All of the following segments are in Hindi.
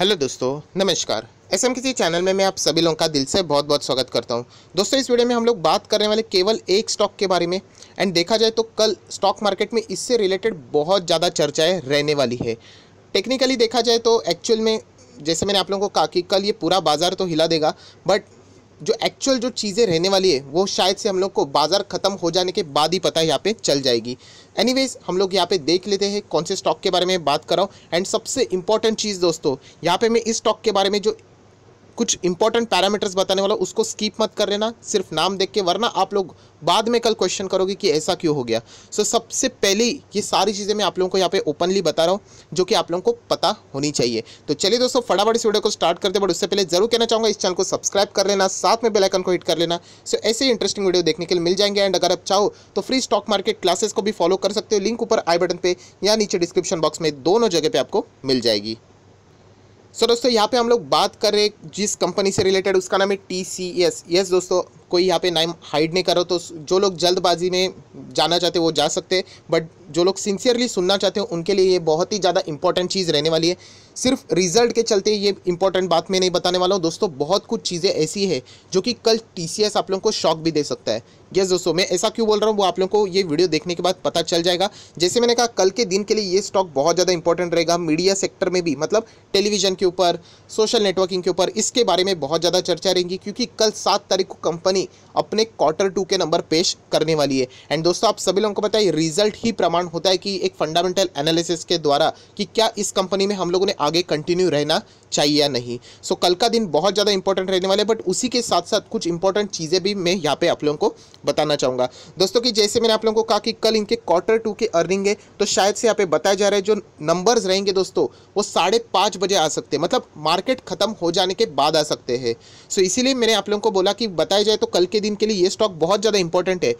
हेलो दोस्तों नमस्कार एस एम किसी चैनल में मैं आप सभी लोगों का दिल से बहुत बहुत स्वागत करता हूं दोस्तों इस वीडियो में हम लोग बात करने वाले केवल एक स्टॉक के बारे में एंड देखा जाए तो कल स्टॉक मार्केट में इससे रिलेटेड बहुत ज़्यादा चर्चाएं रहने वाली है टेक्निकली देखा जाए तो एक्चुअल में जैसे मैंने आप लोगों को कहा कि कल ये पूरा बाज़ार तो हिला देगा बट जो एक्चुअल जो चीज़ें रहने वाली है वो शायद से हम लोग को बाज़ार ख़त्म हो जाने के बाद ही पता यहाँ पे चल जाएगी एनीवेज हम लोग यहाँ पे देख लेते हैं कौन से स्टॉक के बारे में बात कर रहा हूँ एंड सबसे इंपॉर्टेंट चीज़ दोस्तों यहाँ पे मैं इस स्टॉक के बारे में जो कुछ इंपॉर्टेंट पैरामीटर्स बताने वाला उसको स्कीप मत कर लेना सिर्फ नाम देख के वरना आप लोग बाद में कल क्वेश्चन करोगे कि ऐसा क्यों हो गया सो so, सबसे पहले ये सारी चीज़ें मैं आप लोगों को यहाँ पे ओपनली बता रहा हूँ जो कि आप लोगों को पता होनी चाहिए तो चलिए दोस्तों फटाफट इस वीडियो को स्टार्ट करते बट उससे पहले जरूर कहना चाहूँगा इस चैनल को सब्सक्राइब कर लेना साथ में बेलाइकन को हिट कर लेना सो so, ऐसे ही इंटरेस्टिंग वीडियो देखने के लिए मिल जाएंगे एंड अगर आप चाहो तो फ्री स्टॉक मार्केट क्लासेस को भी फॉलो कर सकते हो लिंक ऊपर आई बटन पर या नीचे डिस्क्रिप्शन बॉक्स में दोनों जगह पर आपको मिल जाएगी सो दोस्तों यहाँ पे हम लोग बात कर रहे हैं जिस कंपनी से रिलेटेड उसका नाम है टी सी एस यस दोस्तों कोई यहाँ पे नाइम हाइड नहीं कर रहा तो जो लोग जल्दबाजी में जाना चाहते वो जा सकते हैं बट जो लोग सिंसियरली सुनना चाहते हो उनके लिए ये बहुत ही ज़्यादा इंपॉर्टेंट चीज़ रहने वाली है सिर्फ रिजल्ट के चलते ये इंपॉर्टेंट बात मैं नहीं बताने वाला हूँ दोस्तों बहुत कुछ चीज़ें ऐसी है जो कि कल टी आप लोगों को शॉक भी दे सकता है यस दोस्तों मैं ऐसा क्यों बोल रहा हूँ वो आप लोगों को ये वीडियो देखने के बाद पता चल जाएगा जैसे मैंने कहा कल के दिन के लिए ये स्टॉक बहुत ज़्यादा इंपॉर्टेंट रहेगा मीडिया सेक्टर में भी मतलब टेलीविजन के ऊपर सोशल नेटवर्किंग के ऊपर इसके बारे में बहुत ज़्यादा चर्चा रहेगी क्योंकि कल सात तारीख को कंपनी कंपनी अपने क्वार्टर टू के नंबर पेश करने वाली है एंड दोस्तों आप सभी लोगों को पता है रिजल्ट ही प्रमाण होता है कि एक फंडामेंटल एनालिसिस के द्वारा कि क्या इस कंपनी में हम लोगों ने आगे कंटिन्यू रहना चाहिए या नहीं सो so, कल का दिन बहुत ज़्यादा इंपॉर्टेंट रहने वाला है बट उसी के साथ साथ कुछ इंपॉर्टेंट चीज़ें भी मैं यहाँ पे आप लोगों को बताना चाहूँगा दोस्तों कि जैसे मैंने आप लोगों को कहा कि कल इनके क्वार्टर टू के अर्निंग है तो शायद से यहाँ पे बताया जा रहा है जो नंबर्स रहेंगे दोस्तों वो साढ़े पाँच बजे आ सकते हैं मतलब मार्केट खत्म हो जाने के बाद आ सकते हैं सो so, इसीलिए मैंने आप लोगों को बोला कि बताया जाए तो कल के दिन के लिए ये स्टॉक बहुत ज़्यादा इंपॉर्टेंट है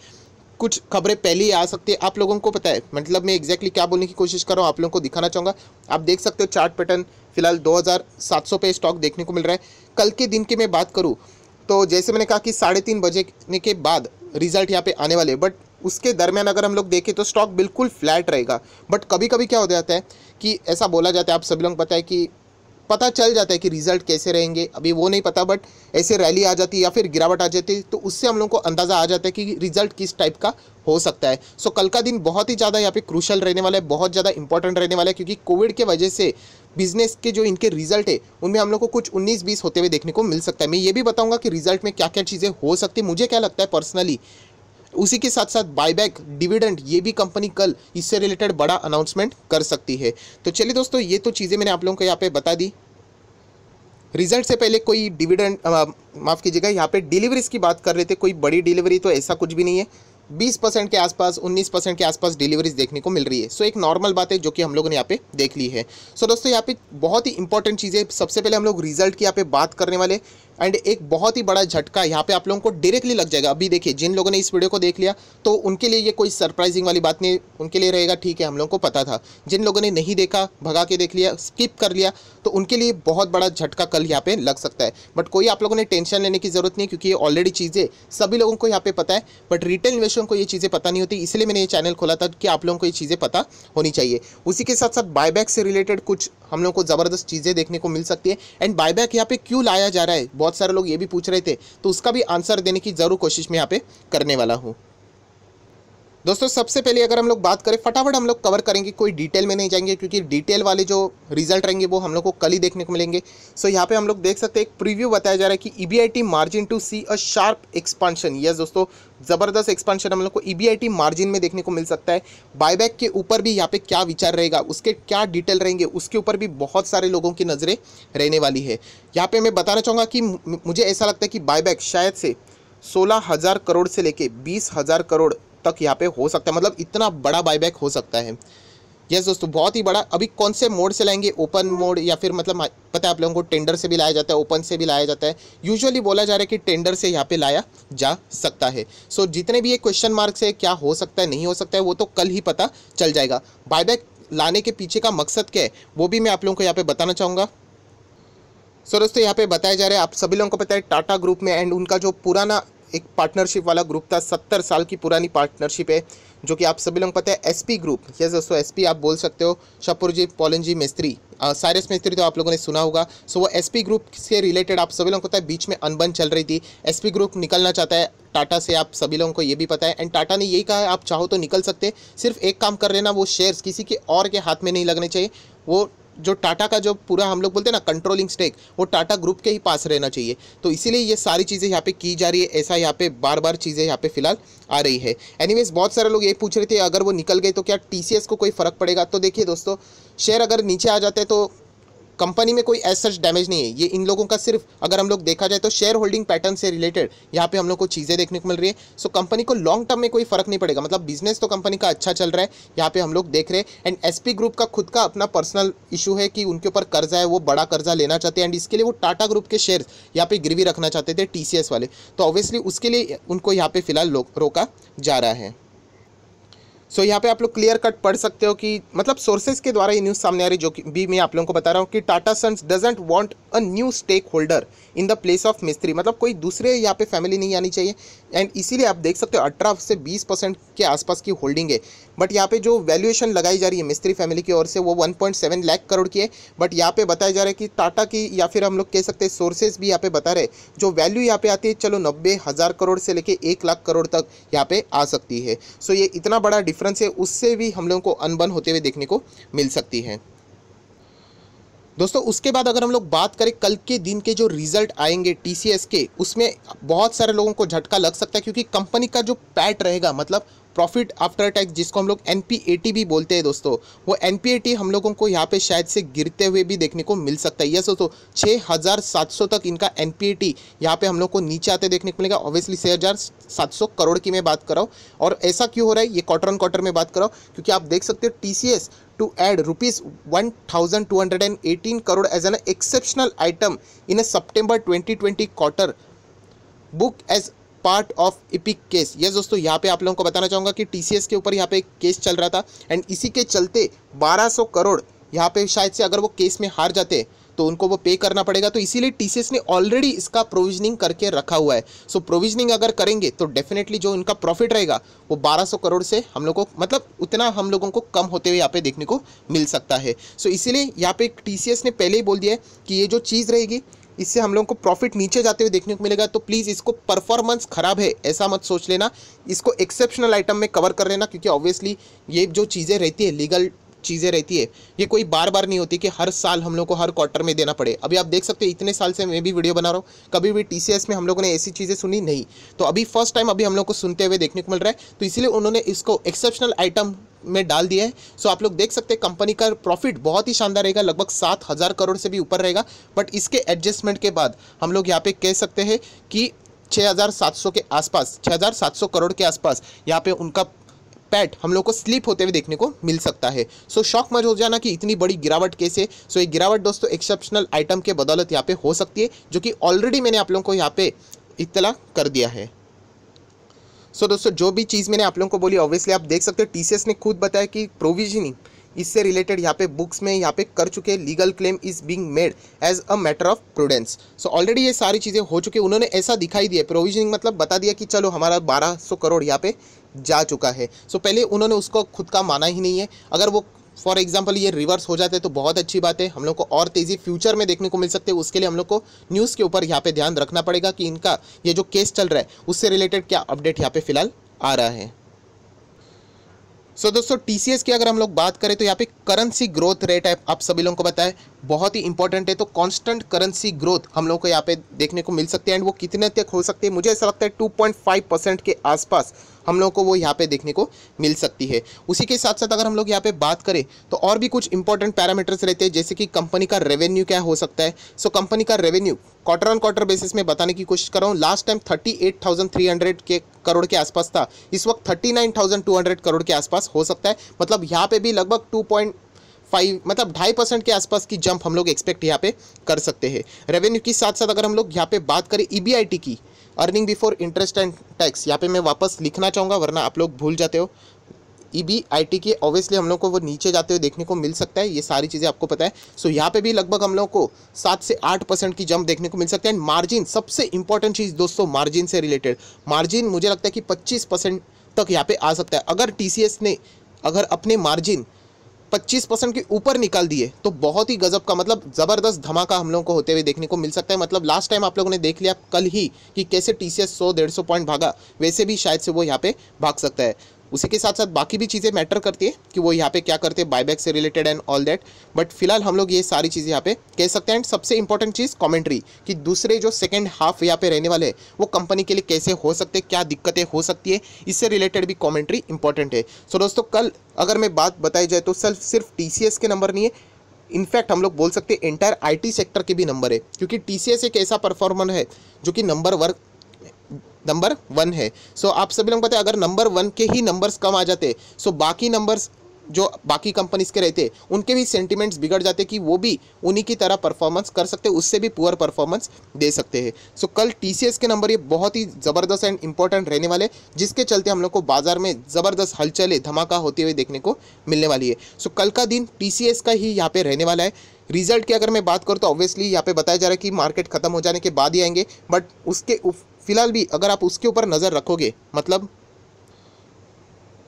कुछ खबरें पहले ही आ सकती है आप लोगों को पता है मतलब मैं एग्जैक्टली क्या बोलने की कोशिश कर रहा हूँ आप लोगों को दिखाना चाहूँगा आप देख सकते हो चार्ट पैटर्न फिलहाल 2700 पे स्टॉक देखने को मिल रहा है कल के दिन की मैं बात करूँ तो जैसे मैंने कहा कि साढ़े तीन बजे के बाद रिजल्ट यहाँ पे आने वाले बट उसके दरमियान अगर हम लोग देखें तो स्टॉक बिल्कुल फ्लैट रहेगा बट कभी कभी क्या हो जाता है कि ऐसा बोला जाता है आप सभी लोग पता है कि पता चल जाता है कि रिजल्ट कैसे रहेंगे अभी वो नहीं पता बट ऐसे रैली आ जाती या फिर गिरावट आ जाती है तो उससे हम लोग को अंदाज़ा आ जाता है कि रिजल्ट किस टाइप का हो सकता है सो कल का दिन बहुत ही ज़्यादा यहाँ पे क्रूशल रहने वाला है बहुत ज़्यादा इंपॉर्टेंट रहने वाला है क्योंकि कोविड के वजह से बिजनेस के जो इनके रिजल्ट है उनमें हम लोग को कुछ 19-20 होते हुए देखने को मिल सकता है मैं ये भी बताऊंगा कि रिजल्ट में क्या क्या चीज़ें हो सकती मुझे क्या लगता है पर्सनली उसी के साथ साथ बायबैक डिविडेंड ये भी कंपनी कल इससे रिलेटेड बड़ा अनाउंसमेंट कर सकती है तो चलिए दोस्तों ये तो चीज़ें मैंने आप लोगों को यहाँ पे बता दी रिजल्ट से पहले कोई डिविडेंड माफ़ कीजिएगा यहाँ पे डिलीवरीज की बात कर रहे थे कोई बड़ी डिलीवरी तो ऐसा कुछ भी नहीं है 20 परसेंट के आसपास 19 परसेंट के आसपास डिलीवरीज देखने को मिल रही है सो so, एक नॉर्मल बात है जो कि हम लोगों ने यहाँ पे देख ली है सो so, दोस्तों यहाँ पे बहुत ही इंपॉर्टेंट चीजें सबसे पहले हम लोग रिजल्ट की यहाँ पे बात करने वाले एंड एक बहुत ही बड़ा झटका यहाँ पे आप लोगों को डायरेक्टली लग जाएगा अभी देखिए जिन लोगों ने इस वीडियो को देख लिया तो उनके लिए ये कोई सरप्राइजिंग वाली बात नहीं उनके लिए रहेगा ठीक है हम लोगों को पता था जिन लोगों ने नहीं देखा भगा के देख लिया स्किप कर लिया तो उनके लिए बहुत बड़ा झटका कल यहाँ पे लग सकता है बट कोई आप लोगों ने टेंशन लेने की ज़रूरत नहीं क्योंकि ये ऑलरेडी चीज़ें सभी लोगों को यहाँ पे पता है बट रिटेल इन्वेस्टरों को ये चीज़ें पता नहीं होती इसलिए मैंने ये चैनल खोला था कि आप लोगों को ये चीज़ें पता होनी चाहिए उसी के साथ साथ बायबैक से रिलेटेड कुछ हम लोग को ज़बरदस्त चीज़ें देखने को मिल सकती है एंड बायबैक यहाँ पे क्यों लाया जा रहा है बहुत सारे लोग ये भी पूछ रहे थे तो उसका भी आंसर देने की ज़रूर कोशिश मैं यहाँ पे करने वाला हूँ दोस्तों सबसे पहले अगर हम लोग बात करें फटाफट हम लोग कवर करेंगे कोई डिटेल में नहीं जाएंगे क्योंकि डिटेल वाले जो रिजल्ट रहेंगे वो हम लोग को कल ही देखने को मिलेंगे सो यहाँ पे हम लोग देख सकते हैं एक प्रीव्यू बताया जा रहा है कि E margin to see a sharp expansion yes दोस्तों ज़बरदस्त एक्सपांशन हम लोग को ई e मार्जिन में देखने को मिल सकता है बायबैक के ऊपर भी यहाँ पे क्या विचार रहेगा उसके क्या डिटेल रहेंगे उसके ऊपर भी बहुत सारे लोगों की नज़रें रहने वाली है यहाँ पर मैं बताना चाहूँगा कि मुझे ऐसा लगता है कि बायबैक शायद से सोलह हज़ार करोड़ से लेके बीस हज़ार करोड़ तक यहाँ पे हो सकता है मतलब इतना बड़ा बायबैक हो सकता है यस दोस्तों बहुत ही बड़ा अभी कौन से मोड से लाएंगे ओपन मोड या फिर मतलब पता है आप लोगों को टेंडर से भी लाया जाता है ओपन से भी लाया जाता है यूजुअली बोला जा रहा है कि टेंडर से यहाँ पे लाया जा सकता है सो so, जितने भी ये क्वेश्चन मार्क्स है क्या हो सकता है नहीं हो सकता है वो तो कल ही पता चल जाएगा बायबैक लाने के पीछे का मकसद क्या है वो भी मैं आप लोगों को यहाँ पर बताना चाहूँगा सो so, दोस्तों यहाँ पे बताया जा रहा है आप सभी लोगों को पता है टाटा ग्रुप में एंड उनका जो पुराना एक पार्टनरशिप वाला ग्रुप था सत्तर साल की पुरानी पार्टनरशिप है जो कि आप सभी लोग पता है एसपी ग्रुप यस दोस्तों एसपी आप बोल सकते हो शपुर जी पॉलन जी मिस्त्री साइरस मिस्त्री तो आप लोगों ने सुना होगा सो वो एसपी ग्रुप से रिलेटेड आप सभी लोगों को पता है बीच में अनबन चल रही थी एसपी ग्रुप निकलना चाहता है टाटा से आप सभी लोगों को ये भी पता है एंड टाटा ने यही कहा है आप चाहो तो निकल सकते सिर्फ एक काम कर लेना वो शेयर्स किसी के और के हाथ में नहीं लगने चाहिए वो जो टाटा का जो पूरा हम लोग बोलते हैं ना कंट्रोलिंग स्टेक वो टाटा ग्रुप के ही पास रहना चाहिए तो इसीलिए ये सारी चीज़ें यहाँ पे की जा रही है ऐसा यहाँ पे बार बार चीज़ें यहाँ पे फिलहाल आ रही है एनीवेज बहुत सारे लोग ये पूछ रहे थे अगर वो निकल गए तो क्या टी को कोई फ़र्क पड़ेगा तो देखिए दोस्तों शेयर अगर नीचे आ जाते तो कंपनी में कोई एज सच डैमेज नहीं है ये इन लोगों का सिर्फ अगर हम लोग देखा जाए तो शेयर होल्डिंग पैटर्न से रिलेटेड यहाँ पे हम लोग को चीज़ें देखने को मिल रही है सो कंपनी को लॉन्ग टर्म में कोई फर्क नहीं पड़ेगा मतलब बिजनेस तो कंपनी का अच्छा चल रहा है यहाँ पे हम लोग देख रहे हैं एंड एस ग्रुप का खुद का अपना पर्सनल इशू है कि उनके ऊपर कर्जा है वो बड़ा कर्जा लेना चाहते हैं एंड इसके लिए वो टाटा ग्रुप के शेयर यहाँ पे गिरवी रखना चाहते थे टी वाले तो ऑब्वियसली उसके लिए उनको यहाँ पे फिलहाल रोका जा रहा है सो so, यहाँ पे आप लोग क्लियर कट पढ़ सकते हो कि मतलब सोर्सेज के द्वारा ये न्यूज़ सामने आ रही जो कि भी मैं आप लोगों को बता रहा हूँ कि Tata Sons doesn't want a new stake holder in the place of Mistry मतलब कोई दूसरे यहाँ पे फैमिली नहीं आनी चाहिए एंड इसीलिए आप देख सकते हो अठारह से बीस परसेंट के आसपास की होल्डिंग है बट यहाँ पे जो वैल्यूएशन लगाई जा रही है मिस्त्री फैमिली की ओर से वो 1.7 लाख करोड़ की है बट यहाँ पे बताया जा रहा है कि टाटा की या फिर हम लोग कह सकते हैं सोर्सेज भी यहाँ पे बता रहे जो वैल्यू यहाँ पे आती है चलो नब्बे हज़ार करोड़ से लेके एक लाख करोड़ तक यहाँ पे आ सकती है सो ये इतना बड़ा डिफरेंस है उससे भी हम लोगों को अनबन होते हुए देखने को मिल सकती है दोस्तों उसके बाद अगर हम लोग बात करें कल के दिन के जो रिजल्ट आएंगे टीसीएस के उसमें बहुत सारे लोगों को झटका लग सकता है क्योंकि कंपनी का जो पैट रहेगा मतलब प्रॉफिट आफ्टर टैक्स जिसको हम लोग एन भी बोलते हैं दोस्तों वो एन हम लोगों को यहाँ पे शायद से गिरते हुए भी देखने को मिल सकता है यस दोस्तों छः तक इनका एन पी ए यहाँ पे हम लोग को नीचे आते देखने को मिलेगा ऑब्वियसली छः हज़ार करोड़ की मैं बात कर रहा हूँ और ऐसा क्यों हो रहा है ये क्वार्टर ऑन क्वार्टर में बात कर रहा हूँ क्योंकि आप देख सकते हो टी टू एड rupees one thousand two hundred and eighteen crore as an exceptional item in a September twenty twenty quarter book as part of epic case yes दोस्तों यहाँ पे आप लोगों को बताना चाहूँगा कि टीसीएस के ऊपर यहाँ पे एक केस चल रहा था एंड इसी के चलते 1200 करोड़ यहाँ पे शायद से अगर वो केस में हार जाते तो उनको वो पे करना पड़ेगा तो इसीलिए टीसीएस ने ऑलरेडी इसका प्रोविजनिंग करके रखा हुआ है सो so, प्रोविजनिंग अगर करेंगे तो डेफिनेटली जो उनका प्रॉफिट रहेगा वो 1200 करोड़ से हम लोग को मतलब उतना हम लोगों को कम होते हुए यहाँ पे देखने को मिल सकता है सो so, इसीलिए यहाँ पे टीसीएस ने पहले ही बोल दिया है कि ये जो चीज़ रहेगी इससे हम लोगों को प्रॉफिट नीचे जाते हुए देखने को मिलेगा तो प्लीज़ इसको परफॉर्मेंस खराब है ऐसा मत सोच लेना इसको एक्सेप्शनल आइटम में कवर कर लेना क्योंकि ऑब्वियसली ये जो चीज़ें रहती है लीगल चीज़ें रहती है ये कोई बार बार नहीं होती कि हर साल हम लोग को हर क्वार्टर में देना पड़े अभी आप देख सकते हो इतने साल से मैं भी वीडियो बना रहा हूँ कभी भी टी में हम लोगों ने ऐसी चीज़ें सुनी नहीं तो अभी फर्स्ट टाइम अभी हम लोग को सुनते हुए देखने को मिल रहा है तो इसीलिए उन्होंने इसको एक्सेप्शनल आइटम में डाल दिया है सो आप लोग देख सकते हैं कंपनी का प्रॉफिट बहुत ही शानदार रहेगा लगभग सात हज़ार करोड़ से भी ऊपर रहेगा बट इसके एडजस्टमेंट के बाद हम लोग यहाँ पे कह सकते हैं कि 6,700 के आसपास 6,700 करोड़ के आसपास यहाँ पे उनका पैट हम लोग को स्लिप होते हुए देखने को मिल सकता है सो शॉक मत हो जाना कि इतनी बड़ी गिरावट कैसे सो ये गिरावट दोस्तों एक्सेप्शनल आइटम के बदौलत यहाँ पे हो सकती है जो कि ऑलरेडी मैंने आप लोगों को यहाँ पे इतला कर दिया है सो so, दोस्तों जो भी चीज़ मैंने आप लोगों को बोली ऑब्वियसली आप देख सकते हो टीसीएस ने खुद बताया कि प्रोविजनिंग इससे रिलेटेड यहाँ पे बुक्स में यहाँ पे कर चुके legal claim is being made as a matter of prudence so already ये सारी चीज़ें हो चुकी उन्होंने ऐसा दिखाई दिया प्रोविजनिंग मतलब बता दिया कि चलो हमारा बारह करोड़ यहाँ पे जा चुका है सो so, पहले उन्होंने उसको खुद का माना ही नहीं है अगर वो फॉर एग्जाम्पल ये रिवर्स हो जाते तो बहुत अच्छी बात है हम लोग को और तेज़ी फ्यूचर में देखने को मिल सकते हैं उसके लिए हम लोग को न्यूज़ के ऊपर यहाँ पे ध्यान रखना पड़ेगा कि इनका ये जो केस चल रहा है उससे रिलेटेड क्या अपडेट यहाँ पे फिलहाल आ रहा है सो so, दोस्तों टी की अगर हम लोग बात करें तो यहाँ पे करेंसी ग्रोथ रेट है आप सभी लोगों को बताए बहुत ही इंपॉर्टेंट है तो कांस्टेंट करेंसी ग्रोथ हम लोग को यहाँ पे देखने को मिल सकती है एंड वो कितने तक हो सकती है मुझे ऐसा लगता है 2.5 परसेंट के आसपास हम लोग को वो यहाँ पे देखने को मिल सकती है उसी के साथ साथ अगर हम लोग यहाँ पे बात करें तो और भी कुछ इंपॉर्टेंट पैरामीटर्स रहते हैं जैसे कि कंपनी का रेवेन्यू क्या हो सकता है सो कंपनी का revenue quarter on quarter basis में बताने की कोशिश कर रहा हूँ last time thirty eight thousand three hundred के करोड़ के आसपास था इस वक्त thirty nine thousand two hundred crore के आसपास हो सकता है मतलब यहाँ पर भी लगभग टू पॉइंट फाइव मतलब ढाई परसेंट के आसपास की जंप हम लोग एक्सपेक्ट यहाँ पे कर सकते हैं रेवेन्यू के साथ साथ अगर हम लोग यहाँ पे बात करें ई e की earning before interest and tax यहाँ पे मैं वापस लिखना चाहूँगा वरना आप लोग भूल जाते हो ई बी आई टी के ऑब्वियसली हम लोग को वो नीचे जाते हुए देखने को मिल सकता है ये सारी चीज़ें आपको पता है सो so, यहाँ पे भी लगभग हम लोग को सात से आठ परसेंट की जंप देखने को मिल सकता है एंड मार्जिन सबसे इंपॉर्टेंट चीज़ दोस्तों मार्जिन से रिलेटेड मार्जिन मुझे लगता है कि पच्चीस परसेंट तक यहाँ पे आ सकता है अगर टी ने अगर अपने मार्जिन पच्चीस परसेंट के ऊपर निकाल दिए तो बहुत ही गजब का मतलब ज़बरदस्त धमाका हम लोगों को होते हुए देखने को मिल सकता है मतलब लास्ट टाइम आप लोगों ने देख लिया कल ही कि कैसे टी सी एस डेढ़ सौ पॉइंट भागा वैसे भी शायद से वो यहाँ पे भाग सकता है उसी के साथ साथ बाकी भी चीज़ें मैटर करती है कि वो यहाँ पे क्या करते हैं बायबैक से related and all that but फिलहाल हम लोग ये सारी चीज़ें यहाँ पे कह सकते हैं एंड सबसे इंपॉर्टेंट चीज़ कमेंट्री कि दूसरे जो सेकेंड हाफ यहाँ पे रहने वाले हैं वो कंपनी के लिए कैसे हो सकते क्या दिक्कतें हो सकती है इससे रिलेटेड भी कॉमेंट्री इंपॉर्टेंट है सो so दोस्तों कल अगर मैं बात बताई जाए तो सिर्फ सिर्फ टी के नंबर नहीं है इनफैक्ट हम लोग बोल सकते हैं एंटायर आईटी सेक्टर के भी नंबर है क्योंकि टीसीएस एक ऐसा परफॉर्मर है जो कि नंबर वर्क नंबर वन है सो आप सभी लोग पता है अगर नंबर वन के ही नंबर्स कम आ जाते सो बाकी नंबर्स जो बाकी कंपनीज के रहते उनके भी सेंटिमेंट्स बिगड़ जाते कि वो भी उन्हीं की तरह परफॉर्मेंस कर सकते उससे भी पुअर परफॉर्मेंस दे सकते हैं सो so, कल टी के नंबर ये बहुत ही ज़बरदस्त एंड इंपॉर्टेंट रहने वाले जिसके चलते हम लोग को बाजार में ज़बरदस्त हलचले धमाका होते हुए देखने को मिलने वाली है सो so, कल का दिन टी का ही यहाँ पर रहने वाला है रिजल्ट की अगर मैं बात करूँ तो ऑब्वियसली यहाँ पे बताया जा रहा है कि मार्केट खत्म हो जाने के बाद ही आएंगे बट उसके फिलहाल भी अगर आप उसके ऊपर नज़र रखोगे मतलब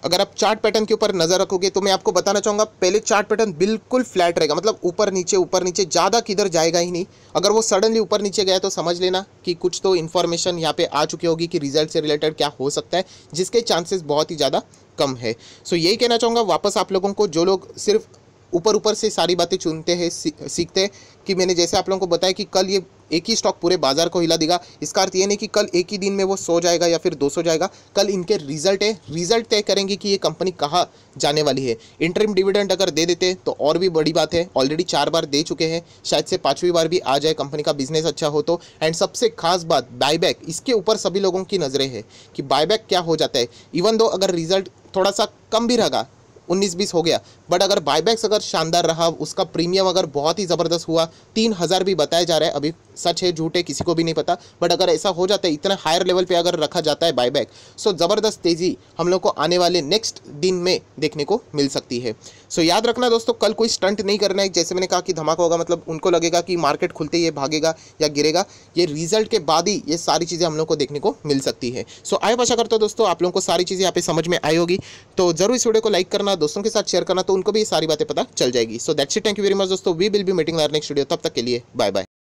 अगर आप चार्ट पैटर्न के ऊपर नज़र रखोगे तो मैं आपको बताना चाहूँगा पहले चार्ट पैटर्न बिल्कुल फ्लैट रहेगा मतलब ऊपर नीचे ऊपर नीचे ज़्यादा किधर जाएगा ही नहीं अगर वो सडनली ऊपर नीचे गया तो समझ लेना कि कुछ तो इन्फॉर्मेशन यहाँ पे आ चुकी होगी कि रिजल्ट से रिलेटेड क्या हो सकता है जिसके चांसेस बहुत ही ज़्यादा कम है सो यही कहना चाहूँगा वापस आप लोगों को जो लोग सिर्फ ऊपर ऊपर से सारी बातें चुनते हैं सीखते हैं कि मैंने जैसे आप लोगों को बताया कि कल ये एक ही स्टॉक पूरे बाजार को हिला देगा इसका अर्थ तो ये नहीं कि कल एक ही दिन में वो सो जाएगा या फिर दो सौ जाएगा कल इनके रिजल्ट है रिजल्ट तय करेंगे कि ये कंपनी कहाँ जाने वाली है इंटरम डिविडेंड अगर दे देते तो और भी बड़ी बात है ऑलरेडी चार बार दे चुके हैं शायद से पाँचवीं बार भी आ जाए कंपनी का बिजनेस अच्छा हो तो एंड सबसे खास बात बायबैक इसके ऊपर सभी लोगों की नज़रें हैं कि बायबैक क्या हो जाता है इवन दो अगर रिजल्ट थोड़ा सा कम भी रहेगा उन्नीस बीस हो गया बट अगर बायबैक्स अगर शानदार रहा उसका प्रीमियम अगर बहुत ही ज़बरदस्त हुआ तीन हज़ार भी बताया जा रहा है अभी सच है झूठ है किसी को भी नहीं पता बट अगर ऐसा हो जाता है इतना हायर लेवल पर अगर रखा जाता है बायबैक सो ज़बरदस्त तेज़ी हम लोग को आने वाले नेक्स्ट दिन में देखने को मिल सकती है सो याद रखना दोस्तों कल कोई स्टंट नहीं करना है जैसे मैंने कहा कि धमाका होगा मतलब उनको लगेगा कि मार्केट खुलते ये भागेगा या गिरेगा ये रिजल्ट के बाद ही ये सारी चीज़ें हम लोग को देखने को मिल सकती है सो आए पशा करता हूँ दोस्तों आप लोगों को सारी चीज़ें यहाँ पे समझ में आई होगी तो जरूर इस वीडियो को लाइक करना दोस्तों के साथ शेयर करना तो उनको भी सारी बातें पता चल जाएगी so that's it thank you very much दोस्तों we will be meeting our next video तब तक के लिए बाय बाय